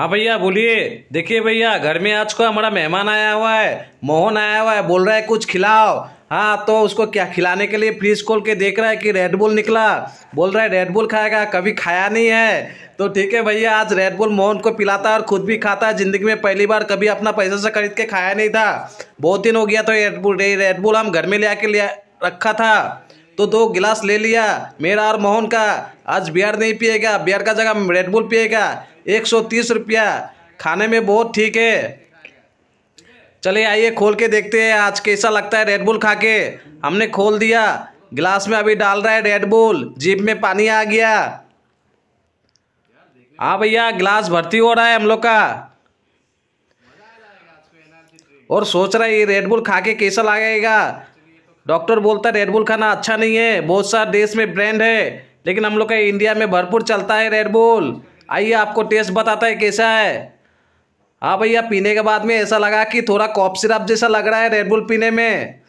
हाँ भैया बोलिए देखिए भैया घर में आज को हमारा मेहमान आया हुआ है मोहन आया हुआ है बोल रहा है कुछ खिलाओ हाँ तो उसको क्या खिलाने के लिए फ्रिज खोल के देख रहा है कि रेडबुल निकला बोल रहा है रेडबुल खाएगा कभी खाया नहीं है तो ठीक है भैया आज रेडबुल मोहन को पिलाता है और खुद भी खाता है ज़िंदगी में पहली बार कभी अपना पैसे से खरीद के खाया नहीं था बहुत दिन हो गया तो रेडबुल रेडबुल हम घर में ले आके लिया रखा था तो दो गिलास ले लिया मेरा और मोहन का आज बियर नहीं पिएगा बियर का जगह रेडबुल पिएगा एक सौ तीस रुपया खाने में बहुत ठीक है चलिए आइए खोल के देखते हैं आज कैसा लगता है रेडबुल खा के हमने खोल दिया गिलास में अभी डाल रहा है रेडबुल जीप में पानी आ गया हाँ भैया गिलास भर्ती हो रहा है हम लोग का और सोच रहा है ये रेडबुल खा के कैसा लगेगा डॉक्टर बोलता है रेडबुल खाना अच्छा नहीं है बहुत सारे देश में ब्रांड है लेकिन हम लोग का इंडिया में भरपूर चलता है रेडबुल आइए आपको टेस्ट बताता है कैसा है हाँ भैया पीने के बाद में ऐसा लगा कि थोड़ा कॉप सिरप जैसा लग रहा है रेडबुल पीने में